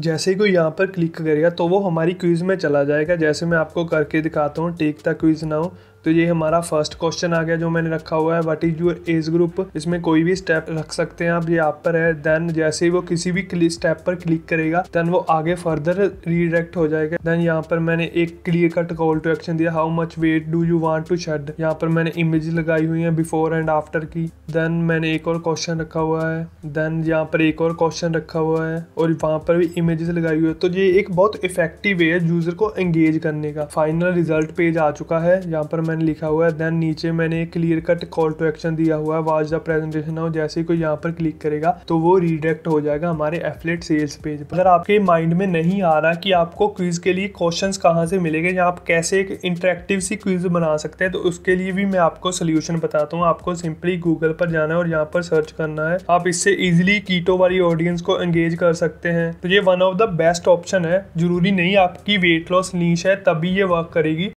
जैसे ही कोई यहाँ पर क्लिक करेगा तो वो हमारी क्विज़ में चला जाएगा जैसे मैं आपको करके दिखाता हूँ टेक द क्विज़ नाउ तो ये हमारा फर्स्ट क्वेश्चन आ गया जो मैंने रखा हुआ है what is your age group इसमें कोई भी स्टेप रख सकते हैं आप ये आप पर है देन जैसे ही वो किसी भी स्टेप पर क्लिक करेगा देन वो आगे फर्दर रीडायरेक्ट हो जाएगा देन यहाँ पर मैंने एक clear cut call to action दिया how much weight do you want to shed यहाँ पर मैंने इमेज लगाई हुई है बिफोर एंड आफ्टर की देन मैंने एक और क्वेश्चन रखा हुआ है देन यहाँ पर एक और क्वेश्चन रखा हुआ है और वहां पर भी इमेजेस लगाई हुई है तो ये एक बहुत इफेक्टिव वे है यूजर को एंगेज करने का फाइनल रिजल्ट पेज आ चुका है यहाँ पर मैंने लिखा हुआ है देन नीचे मैंने clear cut call to action दिया हुआ है वाज द प्रेजेंटेशन नाउ जैसे ही कोई यहाँ पर क्लिक करेगा तो वो रिडायरेक्ट हो जाएगा हमारे एफलेट सेल्स पेज पर अगर आपके माइंड में नहीं आ रहा कि आपको क्विज के लिए क्वेश्चन कहाँ से मिलेंगे या आप कैसे एक इंटरेक्टिव सी क्विज बना सकते हैं तो उसके लिए भी मैं आपको सोल्यूशन बताता हूँ आपको सिंपली गूगल पर जाना है और यहाँ पर सर्च करना है आप इससे इजिली कीटो वाली ऑडियंस को एंगेज कर सकते हैं तो ये one of the best option है जरूरी नहीं आपकी वेट लॉस नीच है तभी ये वर्क करेगी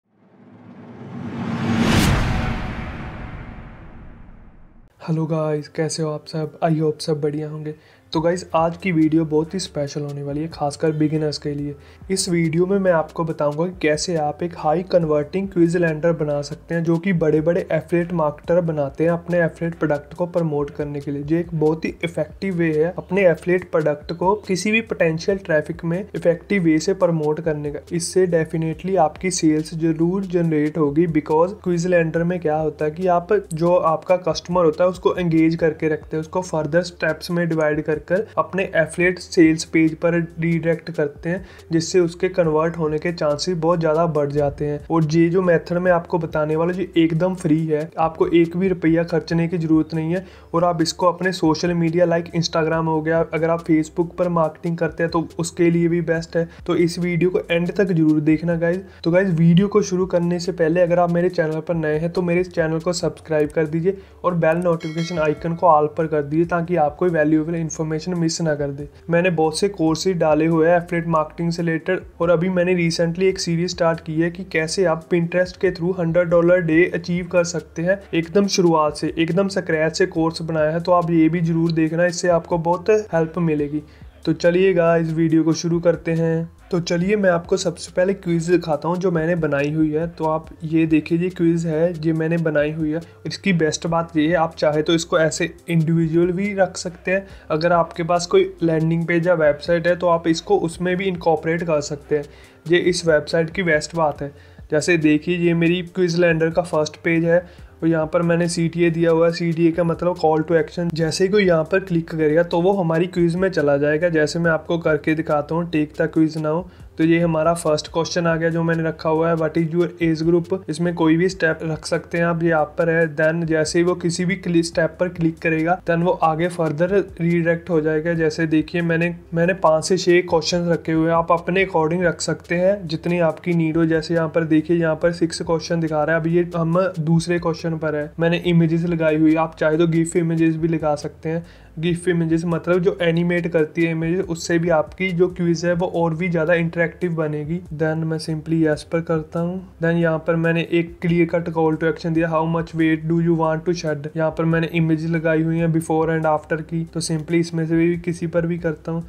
हेलो गाइस कैसे हो आप सब आई होप सब बढ़िया होंगे तो गाइज़ आज की वीडियो बहुत ही स्पेशल होने वाली है खासकर बिगिनर्स के लिए इस वीडियो में मैं आपको बताऊंगा कि कैसे आप एक हाई कन्वर्टिंग क्विज लैंडर बना सकते हैं जो कि बड़े बड़े एफिलेट मार्केटर बनाते हैं अपने एफिलेट प्रोडक्ट को प्रमोट करने के लिए जो एक बहुत ही इफेक्टिव वे है अपने एफिलेट प्रोडक्ट को किसी भी पोटेंशियल ट्रैफिक में इफेक्टिव वे से प्रमोट करने का इससे डेफिनेटली आपकी सेल्स जरूर जनरेट होगी बिकॉज क्विज लैंडर में क्या होता है कि आप जो आपका कस्टमर होता है उसको एंगेज करके रखते हैं उसको फर्दर स्टेप्स में डिवाइड कर कर कर अपने एफिलेट सेल्स पेज पर रीडायरेक्ट करते हैं जिससे उसके कन्वर्ट होने के चांसेस बहुत ज़्यादा बढ़ जाते हैं और ये जो मेथड मैं आपको बताने वाला जो एकदम फ्री है आपको एक भी रुपया खर्चने की ज़रूरत नहीं है और आप इसको अपने सोशल मीडिया लाइक इंस्टाग्राम हो गया अगर आप फेसबुक पर मार्केटिंग करते हैं तो उसके लिए भी बेस्ट है तो इस वीडियो को एंड तक जरूर देखना गाइज तो गाइज वीडियो को शुरू करने से पहले अगर आप मेरे चैनल पर नए हैं तो मेरे इस चैनल को सब्सक्राइब कर दीजिए और बेल नोटिफिकेशन आइकन को ऑल पर कर दीजिए ताकि आपको वैल्यूएबल इन्फॉर्मेशन इन्फॉर्मेशन मिस ना कर दे मैंने बहुत से कोर्सेज डाले हुए हैं एफिलेट मार्केटिंग से रिलेटेड और अभी मैंने रिसेंटली एक सीरीज स्टार्ट की है कि कैसे आप पिंटरेस्ट के through hundred dollar day achieve कर सकते हैं एकदम शुरुआत से एकदम स्क्रैच से कोर्स बनाया है तो आप ये भी जरूर देखना इससे आपको बहुत हेल्प मिलेगी तो चलिएगा इस वीडियो को शुरू करते हैं तो चलिए मैं आपको सबसे पहले क्विज़ दिखाता हूँ जो मैंने बनाई हुई है तो आप ये देखिए ये क्विज़ है ये मैंने बनाई हुई है इसकी बेस्ट बात ये है आप चाहे तो इसको ऐसे इंडिविजुअल भी रख सकते हैं अगर आपके पास कोई लैंडिंग पेज या वेबसाइट है तो आप इसको उसमें भी इनकॉपरेट कर सकते हैं ये इस वेबसाइट की बेस्ट बात है जैसे देखिए ये मेरी क्विज लैंडर का फर्स्ट पेज है और यहाँ पर मैंने सी दिया हुआ है सी का मतलब कॉल टू एक्शन जैसे ही कोई यहाँ पर क्लिक करेगा तो वो हमारी क्विज़ में चला जाएगा जैसे मैं आपको करके दिखाता हूँ टेक द क्विज़ नाउ तो ये हमारा फर्स्ट क्वेश्चन आ गया जो मैंने रखा हुआ है what is your age group इसमें कोई भी स्टेप रख सकते हैं आप ये आप पर है देन जैसे ही वो किसी भी स्टेप पर क्लिक करेगा देन वो आगे फर्दर रिडायरेक्ट हो जाएगा जैसे देखिए मैंने मैंने पाँच से छः क्वेश्चन रखे हुए हैं आप अपने अकॉर्डिंग रख सकते हैं जितनी आपकी नीड हो जैसे यहाँ पर देखिए यहाँ पर सिक्स क्वेश्चन दिखा रहा है अब ये हम दूसरे क्वेश्चन पर है मैंने इमेजेस लगाई हुई आप चाहे तो गिफ्ट इमेजेस भी लगा सकते हैं गिफ इमेजेस मतलब जो एनिमेट करती है इमेज उससे भी आपकी जो क्विज है वो और भी ज़्यादा इंटरेक्टिव बनेगी देन मैं सिंपली यस पर करता हूँ देन यहाँ पर मैंने एक clear cut call to action दिया how much weight do you want to shed यहाँ पर मैंने इमेज लगाई हुई है बिफोर एंड आफ्टर की तो सिंपली इसमें से भी किसी पर भी करता हूँ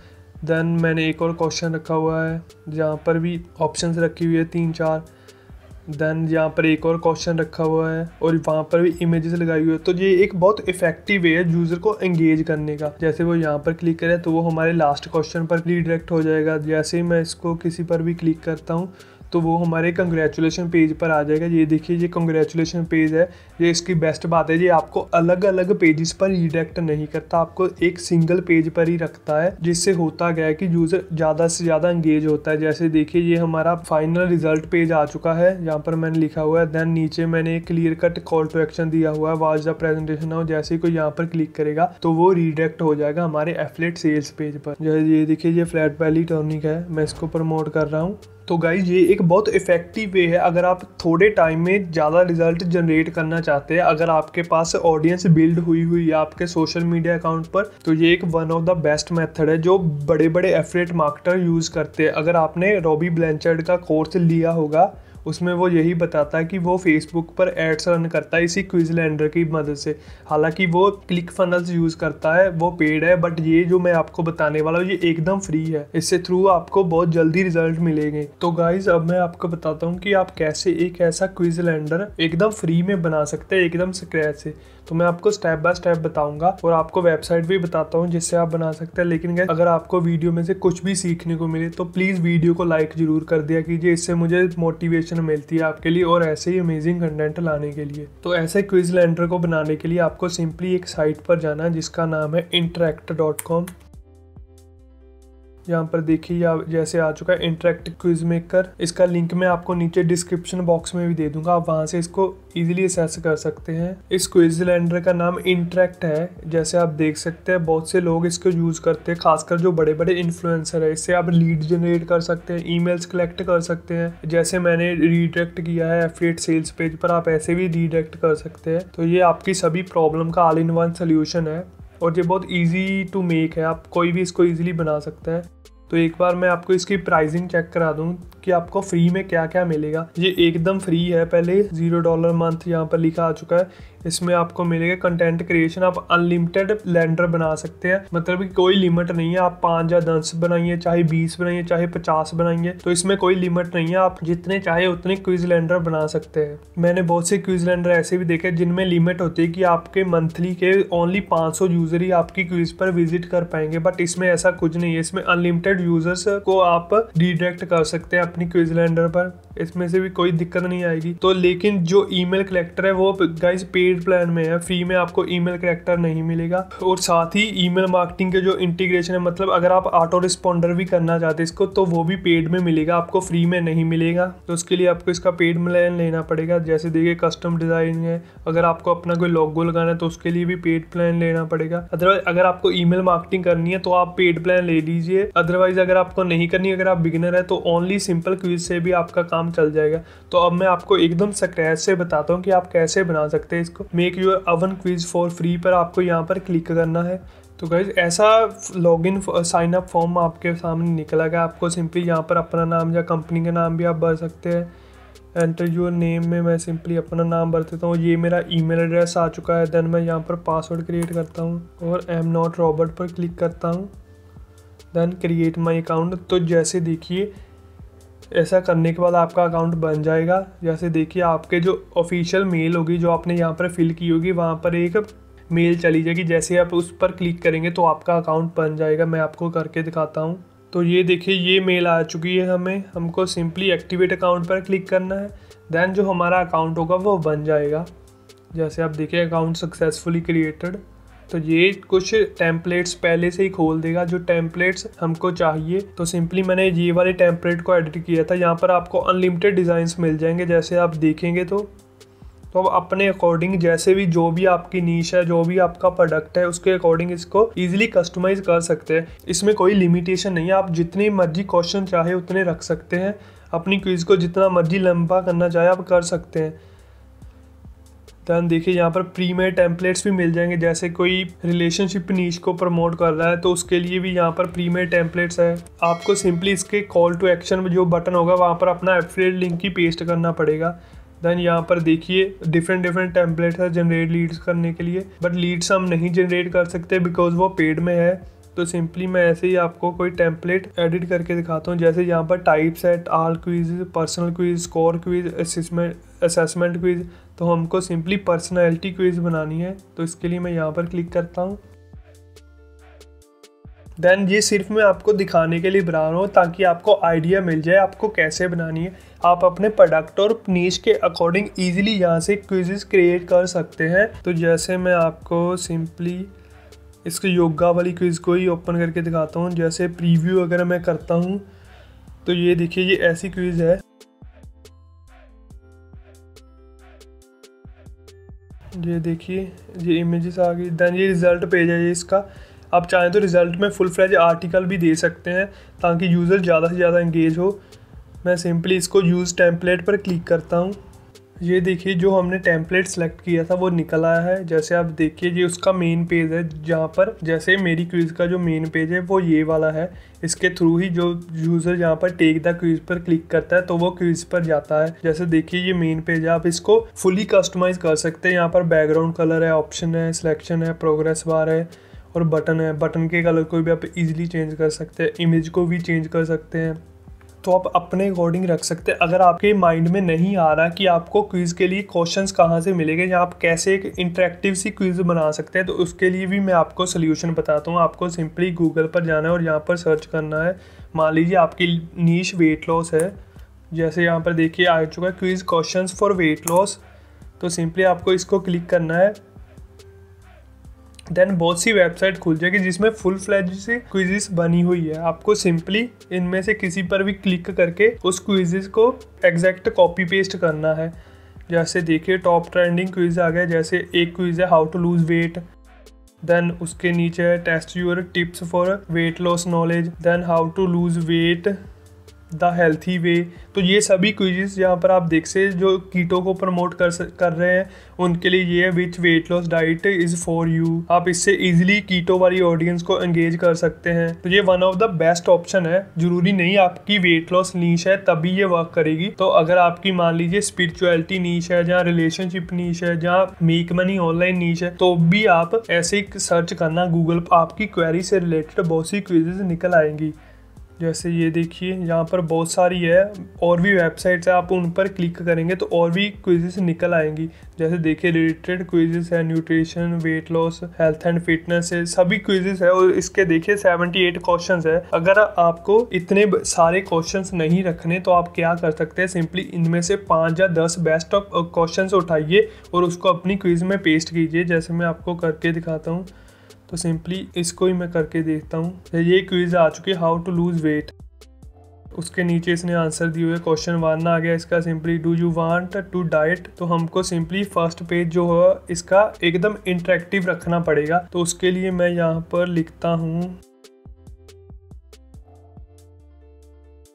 देन मैंने एक और क्वेश्चन रखा हुआ है जहाँ पर भी ऑप्शंस रखी हुई है तीन चार देन यहाँ पर एक और क्वेश्चन रखा हुआ है और वहाँ पर भी इमेजेस लगाई हुई है तो ये एक बहुत इफेक्टिव वे है यूज़र को एंगेज करने का जैसे वो यहाँ पर क्लिक करे तो वो हमारे लास्ट क्वेश्चन पर रिडायरेक्ट हो जाएगा जैसे ही मैं इसको किसी पर भी क्लिक करता हूँ तो वो हमारे कंग्रेचुलेशन पेज पर आ जाएगा ये देखिए ये कंग्रेचुलेशन पेज है ये इसकी बेस्ट बात है ये आपको अलग अलग पेजेस पर रिडेक्ट नहीं करता आपको एक सिंगल पेज पर ही रखता है जिससे होता गया कि यूज़र ज़्यादा से ज़्यादा इंगेज होता है जैसे देखिए ये हमारा फाइनल रिजल्ट पेज आ चुका है यहाँ पर मैंने लिखा हुआ है देन नीचे मैंने clear cut call to action दिया हुआ है वाज द प्रेजेंटेशन और जैसे ही कोई यहाँ पर क्लिक करेगा तो वो रिडेक्ट हो जाएगा हमारे एफलेट सेल्स पेज पर जैसे ये देखिए ये फ्लैट वैली टर्निक है मैं इसको प्रमोट कर रहा हूँ तो गाइज ये एक बहुत इफ़ेक्टिव वे है अगर आप थोड़े टाइम में ज़्यादा रिजल्ट जनरेट करना चाहते हैं अगर आपके पास ऑडियंस बिल्ड हुई हुई है आपके सोशल मीडिया अकाउंट पर तो ये एक one of the best method है जो बड़े बड़े एफरेट मार्केटर यूज़ करते हैं अगर आपने रॉबी ब्लेंचर्ड का कोर्स लिया होगा उसमें वो यही बताता है कि वो फेसबुक पर एड्स रन करता है इसी क्विजलैंडर की मदद से हालांकि वो क्लिक फनल्स यूज़ करता है वो पेड है बट ये जो मैं आपको बताने वाला हूँ ये एकदम फ्री है इससे थ्रू आपको बहुत जल्दी रिजल्ट मिलेंगे तो गाइज अब मैं आपको बताता हूँ कि आप कैसे एक ऐसा क्विजलैंडर एकदम फ्री में बना सकते हैं एकदम स्क्रैच से तो मैं आपको स्टेप बाय स्टेप बताऊंगा और आपको वेबसाइट भी बताता हूँ जिससे आप बना सकते हैं लेकिन अगर आपको वीडियो में से कुछ भी सीखने को मिले तो प्लीज़ वीडियो को लाइक जरूर कर दिया कीजिए इससे मुझे मोटिवेशन मिलती है आपके लिए और ऐसे ही अमेजिंग कंटेंट लाने के लिए तो ऐसे क्विज लैंडर को बनाने के लिए आपको सिंपली एक साइट पर जाना है जिसका नाम है इंटरेक्ट डॉट कॉम यहाँ पर देखिए या जैसे आ चुका है इंटरेक्ट क्विज मेकर इसका लिंक मैं आपको नीचे डिस्क्रिप्शन बॉक्स में भी दे दूंगा आप वहाँ से इसको इजीली सर्च कर सकते हैं इस क्विजलैंडर का नाम इंटरेक्ट है जैसे आप देख सकते हैं बहुत से लोग इसको यूज़ करते हैं खासकर जो बड़े बड़े इन्फ्लुएंसर है इससे आप लीड जनरेट कर सकते हैं ई कलेक्ट कर सकते हैं जैसे मैंने रिडेक्ट किया है एफिलेट सेल्स पेज पर आप ऐसे भी रीडायरेक्ट कर सकते हैं तो ये आपकी सभी प्रॉब्लम का ऑल इन वन सोल्यूशन है और ये बहुत इजी टू मेक है आप कोई भी इसको इजीली बना सकता है तो एक बार मैं आपको इसकी प्राइसिंग चेक करा दूँ कि आपको फ्री में क्या क्या मिलेगा ये एकदम फ्री है पहले ज़ीरो डॉलर मंथ यहाँ पर लिखा आ चुका है इसमें आपको मिलेगा कंटेंट क्रिएशन आप अनलिमिटेड लैंडर बना सकते हैं मतलब कि कोई लिमिट नहीं है आप पाँच या दस बनाइए चाहे बीस बनाइए चाहे पचास बनाइए तो इसमें कोई लिमिट नहीं है आप जितने चाहे उतने क्विज लैंडर बना सकते हैं मैंने बहुत से क्विज लैंडर ऐसे भी देखे जिनमें लिमिट होती है कि आपके मंथली के ओनली पाँच यूज़र ही आपकी क्विज पर विजिट कर पाएंगे बट इसमें ऐसा कुछ नहीं है इसमें अनलिमिटेड यूजर्स को आप डिडेक्ट कर सकते हैं अपनी क्विज लैंडर पर इसमें से भी कोई दिक्कत नहीं आएगी तो लेकिन जो ईमेल कलेक्टर है वो गाइज पेड प्लान में है फ्री में आपको ईमेल कलेक्टर नहीं मिलेगा और साथ ही ईमेल मार्केटिंग के जो इंटीग्रेशन है मतलब अगर आप ऑटो रिस्पॉन्डर भी करना चाहते इसको तो वो भी पेड में मिलेगा आपको फ्री में नहीं मिलेगा तो उसके लिए आपको इसका पेड प्लान लेना पड़ेगा जैसे देखिए कस्टम डिज़ाइन है अगर आपको अपना कोई लॉगो लगाना है तो उसके लिए भी पेड प्लान लेना पड़ेगा अदरवाइज अगर आपको ईमेल मार्केटिंग करनी है तो आप पेड प्लान ले लीजिए अदरवाइज अगर आपको नहीं करनी अगर आप बिगिनर है तो ओनली सिंपल क्विज से भी आपका काम काम चल जाएगा तो अब मैं आपको एकदम स्क्रैच से बताता हूँ कि आप कैसे बना सकते हैं इसको make your own quiz for free पर आपको यहाँ पर क्लिक करना है तो गाइज ऐसा log in sign up form आपके सामने निकला गया आपको सिंपली यहाँ पर अपना नाम या कंपनी का नाम भी आप भर सकते हैं एंटर यूर नेम में मैं सिंपली अपना नाम भर देता हूँ ये मेरा ईमेल एड्रेस आ चुका है देन मैं यहाँ पर पासवर्ड क्रिएट करता हूँ और एम नॉट रॉबर्ट पर क्लिक करता हूँ देन क्रिएट माई अकाउंट तो जैसे देखिए ऐसा करने के बाद आपका अकाउंट बन जाएगा जैसे देखिए आपके जो ऑफिशियल मेल होगी जो आपने यहाँ पर फिल की होगी वहाँ पर एक मेल चली जाएगी जैसे आप उस पर क्लिक करेंगे तो आपका अकाउंट बन जाएगा मैं आपको करके दिखाता हूँ तो ये देखिए ये मेल आ चुकी है हमें हमको सिंपली एक्टिवेट अकाउंट पर क्लिक करना है देन जो हमारा अकाउंट होगा वो बन जाएगा जैसे आप देखिए अकाउंट सक्सेसफुली क्रिएटेड तो ये कुछ टेम्पलेट्स पहले से ही खोल देगा जो टेम्पलेट्स हमको चाहिए तो सिंपली मैंने ये वाले टेम्पलेट को एडिट किया था यहाँ पर आपको अनलिमिटेड डिज़ाइंस मिल जाएंगे जैसे आप देखेंगे तो तो आप अपने अकॉर्डिंग जैसे भी जो भी आपकी नीच है जो भी आपका प्रोडक्ट है उसके अकॉर्डिंग इसको इजीली कस्टमाइज कर सकते हैं इसमें कोई लिमिटेशन नहीं है आप जितनी मर्जी क्वेश्चन चाहे उतने रख सकते हैं अपनी क्विज़ को जितना मर्जी लंबा करना चाहे आप कर सकते हैं देन देखिए यहाँ पर प्री में टेम्पलेट्स भी मिल जाएंगे जैसे कोई रिलेशनशिप नीच को प्रमोट कर रहा है तो उसके लिए भी यहाँ पर प्री टेम्पलेट्स है आपको सिंपली इसके कॉल टू एक्शन जो बटन होगा वहाँ पर अपना एफिलेट लिंक ही पेस्ट करना पड़ेगा देन यहाँ पर देखिए डिफरेंट डिफरेंट टेम्पलेट्स है जनरेट लीड्स करने के लिए बट लीड्स हम नहीं जनरेट कर सकते बिकॉज वो पेड में है तो सिंपली मैं ऐसे ही आपको कोई टेम्पलेट एडिट करके दिखाता हूँ जैसे यहाँ पर type set all quiz personal quiz score quiz assessment assessment quiz तो हमको सिंपली पर्सनैलिटी क्विज बनानी है तो इसके लिए मैं यहाँ पर क्लिक करता हूँ देन ये सिर्फ मैं आपको दिखाने के लिए बना रहा हूँ ताकि आपको आइडिया मिल जाए आपको कैसे बनानी है आप अपने प्रोडक्ट और नीच के अकॉर्डिंग ईजिली यहाँ से क्विजेस क्रिएट कर सकते हैं तो जैसे मैं आपको सिंपली इसको योगा वाली क्विज़ को ही ओपन करके दिखाता हूँ जैसे प्रीव्यू अगर मैं करता हूँ तो ये देखिए ये ऐसी क्विज़ है ये देखिए ये इमेजेस आ गई देन ये रिज़ल्ट पेज है ये इसका आप चाहें तो रिज़ल्ट में फुल फ्लैज आर्टिकल भी दे सकते हैं ताकि यूज़र ज़्यादा से ज़्यादा इंगेज हो मैं सिंपली इसको यूज़ टेम्पलेट पर क्लिक करता हूँ ये देखिए जो हमने टेम्पलेट सेलेक्ट किया था वो निकल आया है जैसे आप देखिए ये उसका मेन पेज है जहाँ पर जैसे मेरी क्विज़ का जो मेन पेज है वो ये वाला है इसके थ्रू ही जो यूज़र यहाँ पर टेक द क्विज़ पर क्लिक करता है तो वो क्विज़ पर जाता है जैसे देखिए ये मेन पेज है आप इसको फुली कस्टमाइज कर सकते हैं यहाँ पर बैकग्राउंड कलर है ऑप्शन है सिलेक्शन है प्रोग्रेस बार है और बटन है बटन के कलर को भी आप इजीली चेंज कर सकते हैं इमेज को भी चेंज कर सकते हैं तो आप अपने अकॉर्डिंग रख सकते हैं अगर आपके माइंड में नहीं आ रहा कि आपको क्विज़ के लिए क्वेश्चन कहाँ से मिलेंगे या आप कैसे एक इंटरेक्टिव सी क्विज़ बना सकते हैं तो उसके लिए भी मैं आपको सोल्यूशन बताता हूँ आपको सिंपली गूगल पर जाना है और यहाँ पर सर्च करना है मान लीजिए आपकी नीच वेट लॉस है जैसे यहाँ पर देखिए आ चुका है quiz question for weight loss तो सिंपली आपको इसको क्लिक करना है देन बहुत सी वेबसाइट खुल जाएगी जिसमें फुल फ्लैज से क्विजिस बनी हुई है आपको सिंपली इनमें से किसी पर भी क्लिक करके उस क्विजिस को एग्जैक्ट कॉपी पेस्ट करना है जैसे देखिए टॉप ट्रेंडिंग क्विज आ गया जैसे एक क्विज है how to lose weight then उसके नीचे है test your tips for weight loss knowledge then how to lose weight the healthy way तो ये सभी क्विजेज यहाँ पर आप देख से जो कीटो को प्रमोट कर कर रहे हैं उनके लिए ये है which weight loss diet is for you आप इससे इजीली कीटो वाली ऑडियंस को एंगेज कर सकते हैं तो ये one of the best option है जरूरी नहीं आपकी वेट लॉस नीच है तभी ये वर्क करेगी तो अगर आपकी मान लीजिए स्पिरिचुअलिटी नीच है जहाँ रिलेशनशिप नीच है जहाँ मेक मनी ऑनलाइन नीच है तो भी आप ऐसे सर्च करना गूगल पर आपकी क्वेरी से रिलेटेड बहुत सी क्विजेज निकल आएंगी जैसे ये देखिए यहाँ पर बहुत सारी है और भी वेबसाइट्स है आप उन पर क्लिक करेंगे तो और भी क्विजेस निकल आएंगी जैसे देखिए रिलेटेड क्विजेस है nutrition weight loss health and fitness है सभी क्विजेस है और इसके देखिए 78 क्वेश्चंस है अगर आपको इतने सारे क्वेश्चंस नहीं रखने तो आप क्या कर सकते हैं सिंपली इनमें से पाँच या दस बेस्ट ऑफ क्वेश्चन उठाइए और उसको अपनी क्विज में पेस्ट कीजिए जैसे मैं आपको करके दिखाता हूँ तो सिंपली इसको ही मैं करके देखता हूँ ये क्विज़ आ चुकी है हाउ टू लूज़ वेट उसके नीचे इसने आंसर दिए हुए क्वेश्चन वन आ गया इसका simply do you want to diet तो हमको सिंपली फर्स्ट पेज जो है इसका एकदम इंटरेक्टिव रखना पड़ेगा तो उसके लिए मैं यहाँ पर लिखता हूँ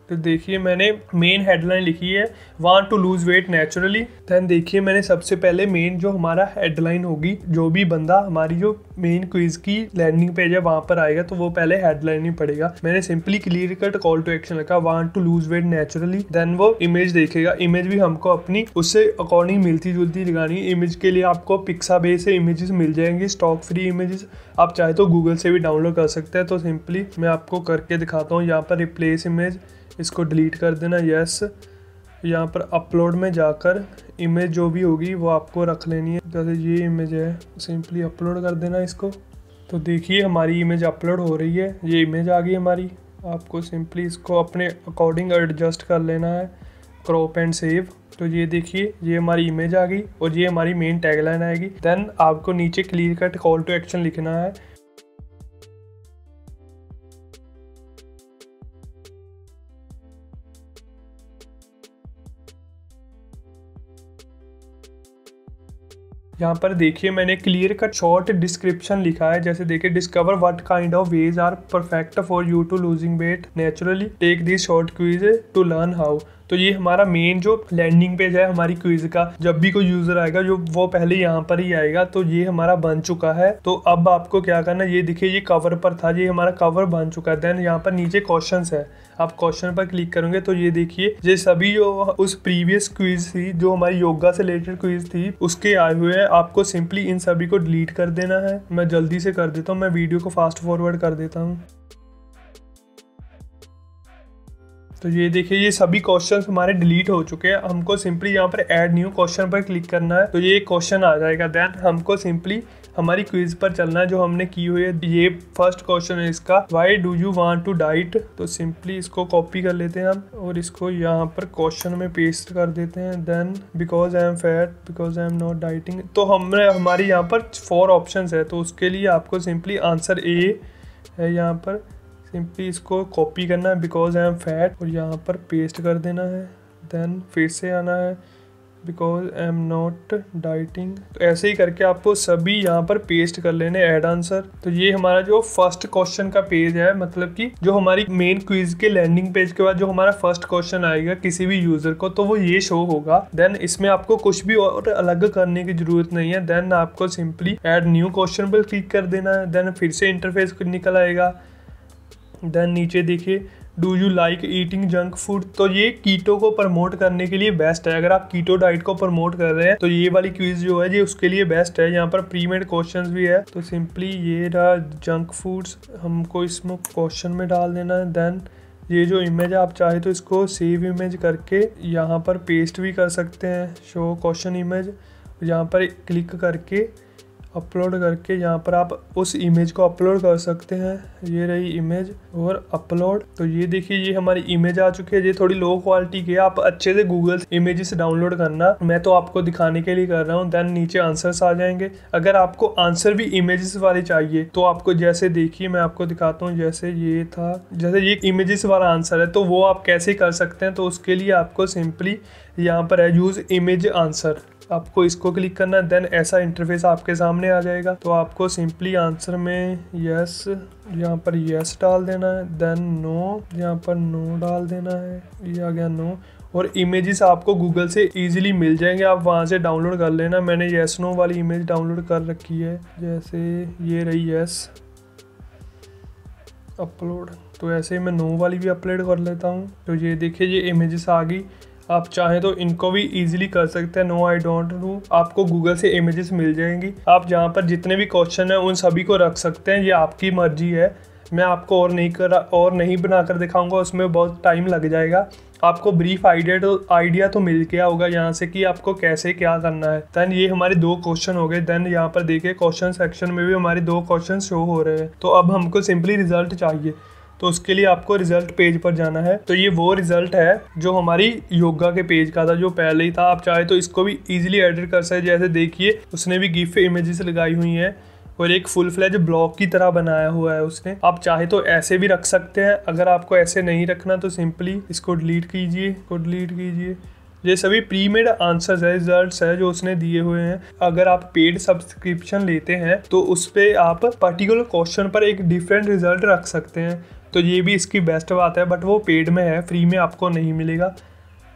तो देखिए मैंने मेन हेडलाइन लिखी है want to lose weight naturally then देखिए मैंने सबसे पहले मेन जो हमारा हेडलाइन होगी जो भी बंदा हमारी जो मेन क्विज की लैंडिंग पेज है वहाँ पर आएगा तो वो पहले हेडलाइन ही पड़ेगा मैंने simply clear cut call to action रखा want to lose weight naturally then वो इमेज देखेगा इमेज भी हमको अपनी उससे अकॉर्डिंग मिलती जुलती लगानी इमेज के लिए आपको पिक्सा बे से इमेजेस मिल जाएंगे स्टॉक फ्री इमेजेस आप चाहे तो गूगल से भी डाउनलोड कर सकते हैं तो सिंपली मैं आपको करके दिखाता हूँ यहाँ पर रिप्लेस इमेज इसको डिलीट कर देना यस यहाँ पर अपलोड में जाकर इमेज जो भी होगी वो आपको रख लेनी है जैसे तो ये इमेज है सिंपली अपलोड कर देना इसको तो देखिए हमारी इमेज अपलोड हो रही है ये इमेज आ गई हमारी आपको सिंपली इसको अपने अकॉर्डिंग एडजस्ट कर लेना है क्रॉप एंड सेव तो ये देखिए ये हमारी इमेज आ गई और ये हमारी मेन टैगलाइन आएगी देन आपको नीचे clear cut call to action लिखना है यहाँ पर देखिए मैंने क्लियर कट शॉर्ट डिस्क्रिप्शन लिखा है जैसे देखिए discover what kind of ways are perfect for you to losing weight naturally take this short quiz to learn how तो ये हमारा मेन जो लैंडिंग पेज है हमारी क्विज का जब भी कोई यूजर आएगा जो वो पहले यहाँ पर ही आएगा तो ये हमारा बन चुका है तो अब आपको क्या करना ये देखिए ये कवर पर था ये हमारा कवर बन चुका है देन यहाँ पर नीचे क्वेश्चन है आप क्वेश्चन पर क्लिक करोगे तो ये देखिए ये सभी जो उस प्रीवियस क्विज थी जो हमारी योगा से रिलेटेड क्विज थी उसके आए हुए हैं आपको सिंपली इन सभी को डिलीट कर देना है मैं जल्दी से कर देता हूँ मैं वीडियो को फास्ट फॉरवर्ड कर देता हूँ तो ये देखिए ये सभी क्वेश्चन हमारे डिलीट हो चुके हैं हमको सिंपली यहाँ पर ऐड न्यू क्वेश्चन पर क्लिक करना है तो ये क्वेश्चन आ जाएगा देन हमको सिंपली हमारी क्विज पर चलना है जो हमने की हुई है ये फर्स्ट क्वेश्चन है इसका why do you want to diet तो सिंपली इसको कॉपी कर लेते हैं हम और इसको यहाँ पर क्वेश्चन में पेस्ट कर देते हैं then because I am fat because I am not dieting तो हमने हमारे यहाँ पर फोर ऑप्शन है तो उसके लिए आपको सिंपली आंसर ए है यहाँ पर सिंपली इसको कॉपी करना है बिकॉज आई एम फैट और यहाँ पर पेस्ट कर देना है देन फिर से आना है because I am not dieting ऐसे ही करके आपको सभी यहाँ पर पेस्ट कर लेने एड आंसर तो ये हमारा जो फर्स्ट क्वेश्चन का पेज है मतलब कि जो हमारी मेन क्विज के लैंडिंग पेज के बाद जो हमारा फर्स्ट क्वेश्चन आएगा किसी भी यूजर को तो वो ये शो होगा देन इसमें आपको कुछ भी और अलग करने की जरूरत नहीं है देन आपको सिंपली एड न्यू क्वेश्चन पर क्लिक कर देना है देन फिर से इंटरफेस निकल आएगा देन नीचे देखिए do you like eating junk food तो ये कीटो को प्रमोट करने के लिए बेस्ट है अगर आप कीटो डाइट को प्रमोट कर रहे हैं तो ये वाली क्विज जो है ये उसके लिए बेस्ट है यहाँ पर प्रीमेड क्वेश्चंस भी है तो सिंपली ये रहा जंक फूड्स हमको इसमें क्वेश्चन में डाल देना है देन ये जो इमेज है आप चाहे तो इसको सेव इमेज करके यहाँ पर पेस्ट भी कर सकते हैं शो क्वेश्चन इमेज यहाँ पर क्लिक करके अपलोड करके यहाँ पर आप उस इमेज को अपलोड कर सकते हैं ये रही इमेज और अपलोड तो ये देखिए ये हमारी इमेज आ चुकी है ये थोड़ी लो क्वालिटी की है आप अच्छे से गूगल से इमेजेस डाउनलोड करना मैं तो आपको दिखाने के लिए कर रहा हूँ देन नीचे आंसर्स आ जाएंगे अगर आपको आंसर भी इमेजेस वाले चाहिए तो आपको जैसे देखिए मैं आपको दिखाता हूँ जैसे ये था जैसे ये इमेजेस वाला आंसर है तो वो आप कैसे कर सकते हैं तो उसके लिए आपको सिंपली यहाँ पर है यूज़ इमेज आंसर आपको इसको क्लिक करना है देन ऐसा इंटरफेस आपके सामने आ जाएगा तो आपको सिंपली आंसर में यस यहाँ पर यस डाल देना है देन नो यहाँ पर नो डाल देना है ये आ गया नो और इमेजेस आपको गूगल से इजीली मिल जाएंगे आप वहाँ से डाउनलोड कर लेना मैंने येस नो वाली इमेज डाउनलोड कर रखी है जैसे ये रही येस अपलोड तो ऐसे मैं नो वाली भी अपलोड कर लेता हूँ तो ये देखिए ये इमेजेस आ गई आप चाहें तो इनको भी ईजिली कर सकते हैं नो आई डोंट नो आपको गूगल से इमेजेस मिल जाएंगी आप जहाँ पर जितने भी क्वेश्चन हैं उन सभी को रख सकते हैं ये आपकी मर्जी है मैं आपको और नहीं कर और नहीं बना कर दिखाऊंगा उसमें बहुत टाइम लग जाएगा आपको ब्रीफ आइडिया तो आइडिया तो मिल गया होगा यहाँ से कि आपको कैसे क्या करना है देन ये हमारे दो क्वेश्चन हो गए देन यहाँ पर देखिए क्वेश्चन सेक्शन में भी हमारे दो क्वेश्चन शो हो रहे हैं तो अब हमको सिंपली रिजल्ट चाहिए तो उसके लिए आपको रिजल्ट पेज पर जाना है तो ये वो रिजल्ट है जो हमारी योगा के पेज का था जो पहले ही था आप चाहे तो इसको भी इजीली एडिट कर सकते जैसे देखिए उसने भी गिफ्ट इमेजेस लगाई हुई हैं और एक फुल फ्लैज ब्लॉक की तरह बनाया हुआ है उसने आप चाहे तो ऐसे भी रख सकते हैं अगर आपको ऐसे नहीं रखना तो सिंपली इसको डिलीट कीजिए इसको डिलीट कीजिए ये सभी प्री मेड आंसर्स है रिजल्ट्स है जो उसने दिए हुए हैं अगर आप पेड सब्सक्रिप्शन लेते हैं तो उस पर आप पर्टिकुलर क्वेश्चन पर एक डिफरेंट रिजल्ट रख सकते हैं तो ये भी इसकी बेस्ट बात है बट वो पेड में है फ्री में आपको नहीं मिलेगा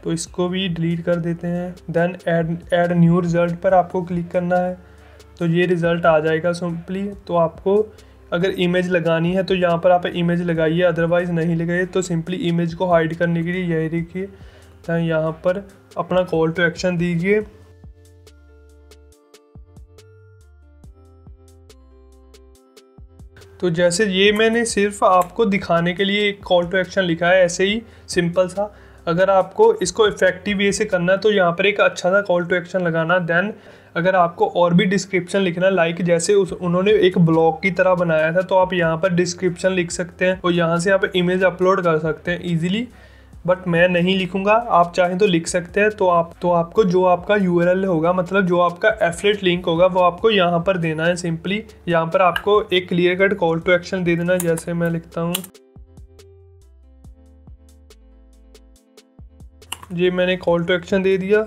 तो इसको भी डिलीट कर देते हैं then add add new result पर आपको क्लिक करना है तो ये रिज़ल्ट आ जाएगा सिंपली तो आपको अगर इमेज लगानी है तो यहाँ पर आप इमेज लगाइए अदरवाइज़ नहीं लगाइए तो सिंपली इमेज को हाइड करने के लिए यही देखिए तो यहाँ पर अपना कॉल टू एक्शन दीजिए तो जैसे ये मैंने सिर्फ आपको दिखाने के लिए एक कॉल टू एक्शन लिखा है ऐसे ही सिंपल सा अगर आपको इसको इफेक्टिव वे से करना है तो यहाँ पर एक अच्छा सा कॉल टू एक्शन लगाना देन अगर आपको और भी डिस्क्रिप्शन लिखना लाइक जैसे उस उन्होंने एक ब्लॉग की तरह बनाया था तो आप यहाँ पर डिस्क्रिप्शन लिख सकते हैं और यहाँ से आप इमेज अपलोड कर सकते हैं ईजिली बट मैं नहीं लिखूंगा आप चाहें तो लिख सकते हैं तो आप तो आपको जो आपका यू होगा मतलब जो आपका एफलेट लिंक होगा वो आपको यहाँ पर देना है सिंपली यहाँ पर आपको एक clear cut call to action दे देना जैसे मैं लिखता हूँ ये मैंने कॉल टू एक्शन दे दिया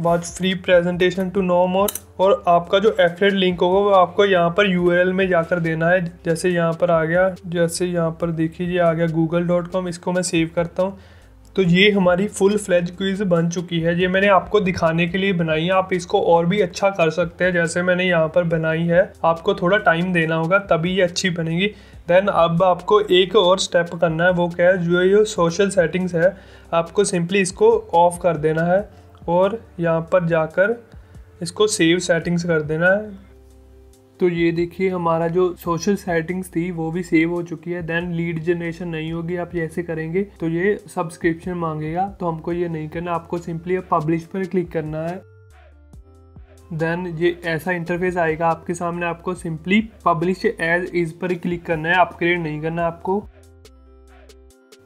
watch free presentation to know more और आपका जो एफिलेट लिंक होगा वो आपको यहाँ पर यू में जाकर देना है जैसे यहाँ पर आ गया जैसे यहाँ पर देखिए आ गया गूगल डॉट कॉम इसको मैं सेव करता हूँ तो ये हमारी फुल फ्लैज क्विज़ बन चुकी है ये मैंने आपको दिखाने के लिए बनाई है आप इसको और भी अच्छा कर सकते हैं जैसे मैंने यहाँ पर बनाई है आपको थोड़ा टाइम देना होगा तभी ये अच्छी बनेगी देन अब आपको एक और स्टेप करना है वो क्या है जो ये सोशल सेटिंग्स है आपको सिंपली इसको ऑफ कर देना है और यहाँ पर जाकर इसको सेव सेटिंग्स कर देना है तो ये देखिए हमारा जो सोशल सेटिंग्स थी वो भी सेव हो चुकी है देन लीड जनरेशन नहीं होगी आप ऐसे करेंगे तो ये सब्सक्रिप्शन मांगेगा तो हमको ये नहीं करना आपको सिंपली अब पब्लिश पर क्लिक करना है देन ये ऐसा इंटरफेस आएगा आपके सामने आपको सिंपली पब्लिश एज इज पर क्लिक करना है अपग्रेड नहीं करना आपको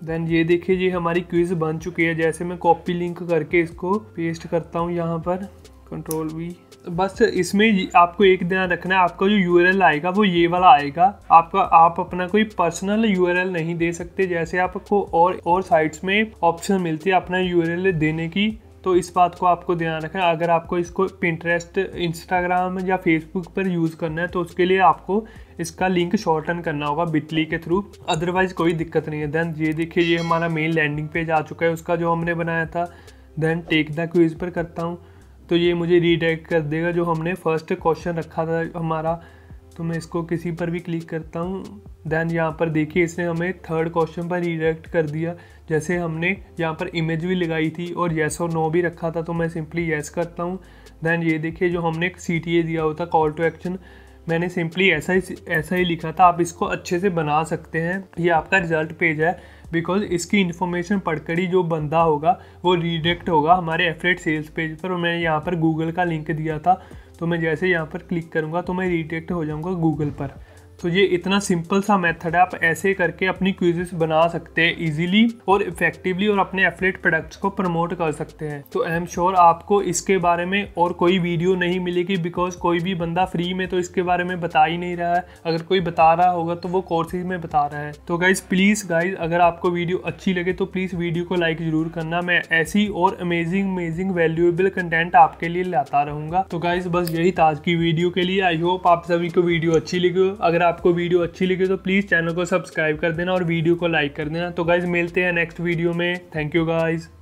देन ये देखिए ये हमारी क्विज़ बन चुकी है जैसे मैं कॉपी लिंक करके इसको पेस्ट करता हूँ यहाँ पर कंट्रोल वी बस इसमें आपको एक ध्यान रखना है आपका जो यूआरएल आएगा वो ये वाला आएगा आपका आप अपना कोई पर्सनल यूआरएल नहीं दे सकते जैसे आपको और और साइट्स में ऑप्शन मिलती है अपना यूआरएल देने की तो इस बात को आपको ध्यान रखना है अगर आपको इसको पिंटरेस्ट इंस्टाग्राम या फेसबुक पर यूज़ करना है तो उसके लिए आपको इसका लिंक शॉर्टन करना होगा बिटली के थ्रू अदरवाइज़ कोई दिक्कत नहीं है देन ये देखिए ये हमारा मेन लैंडिंग पेज आ चुका है उसका जो हमने बनाया था देन टेक द क्विज पर करता हूँ तो ये मुझे रीडायरेक्ट कर देगा जो हमने फर्स्ट क्वेश्चन रखा था हमारा तो मैं इसको किसी पर भी क्लिक करता हूँ देन यहाँ पर देखिए इसने हमें थर्ड क्वेश्चन पर रिडायरेक्ट कर दिया जैसे हमने यहाँ पर इमेज भी लगाई थी और येस और नो भी रखा था तो मैं सिंपली येस करता हूँ देन ये देखिए जो हमने सी टी ए दिया था कॉल टू एक्शन मैंने सिंपली ऐसा ही ऐसा ही लिखा था आप इसको अच्छे से बना सकते हैं ये आपका रिजल्ट पेज है बिकॉज इसकी इन्फॉर्मेशन पढ़कर ही जो बंदा होगा वो रिडेक्ट होगा हमारे एफरेट सेल्स पेज पर और मैंने यहाँ पर गूगल का लिंक दिया था तो मैं जैसे यहाँ पर क्लिक करूँगा तो मैं रिडेक्ट हो जाऊँगा गूगल पर तो ये इतना सिंपल सा मेथड है आप ऐसे करके अपनी क्विजेस बना सकते हैं इजीली और इफेक्टिवली और अपने एफलेट प्रोडक्ट्स को प्रमोट कर सकते हैं तो आई एम श्योर आपको इसके बारे में और कोई वीडियो नहीं मिलेगी बिकॉज कोई भी बंदा फ्री में तो इसके बारे में बता ही नहीं रहा है अगर कोई बता रहा होगा तो वो कोर्सेज में बता रहा है तो गाइज प्लीज़ गाइज अगर आपको वीडियो अच्छी लगे तो प्लीज़ वीडियो को लाइक ज़रूर करना मैं ऐसी और अमेजिंग अमेजिंग वैल्यूएबल कंटेंट आपके लिए लाता रहूंगा तो गाइज बस यही था आज की वीडियो के लिए आई होप आप सभी को वीडियो अच्छी लगी हो अगर आपको वीडियो अच्छी लगी तो प्लीज़ चैनल को सब्सक्राइब कर देना और वीडियो को लाइक कर देना तो गाइज़ मिलते हैं नेक्स्ट वीडियो में थैंक यू गाइज़